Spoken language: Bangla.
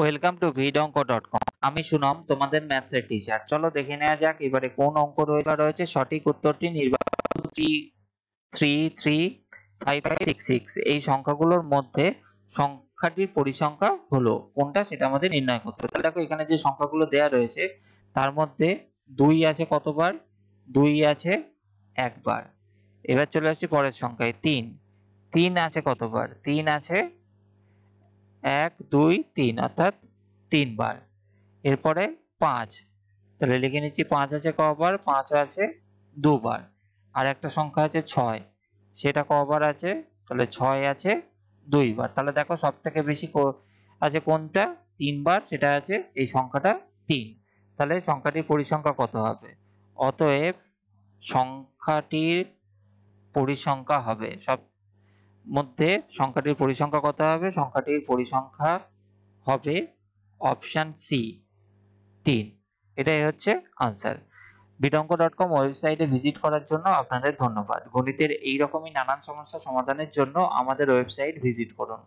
ওয়েলকাম টু ভিড অঙ্ক ডট কম আমি সুনাম তোমাদের ম্যাথসের টিচার চলো দেখে নেওয়া যাক এবারে কোন অঙ্ক রয়েছে সঠিক উত্তরটি নির্বাচন three three three five five six six এই সংখ্যাগুলোর মধ্যে সংখ্যাটির পরিসংখ্যা হলো কোনটা সেটা আমাদের নির্ণয় করতে হবে দেখো এখানে যে সংখ্যাগুলো দেয়া রয়েছে তার মধ্যে দুই আছে কতবার দুই আছে একবার এবার চলে আসছি পরের সংখ্যায় তিন তিন আছে কতবার তিন আছে এক দুই তিন অর্থাৎ তিনবার এরপরে পাঁচ তাহলে লিখে নিচ্ছি পাঁচ আছে কবার পাঁচ আছে দুবার আর একটা সংখ্যা আছে ছয় সেটা কবার আছে তাহলে ছয় আছে দুইবার তাহলে দেখো সব থেকে বেশি আছে কোনটা তিনবার সেটা আছে এই সংখ্যাটা তিন তাহলে সংখ্যাটির পরিসংখ্যা কত হবে অতএব সংখ্যাটির পরিসংখ্যা হবে সব মধ্যে সংখ্যাটির পরিসংখ্যা কত হবে সংখ্যাটির পরিসংখ্যা হবে অপশান সি তিন এটাই হচ্ছে আনসার বিটঙ্ক ডট কম ওয়েবসাইটে ভিজিট করার জন্য আপনাদের ধন্যবাদ গণিতের এইরকমই নানান সমস্যা সমাধানের জন্য আমাদের ওয়েবসাইট ভিজিট করুন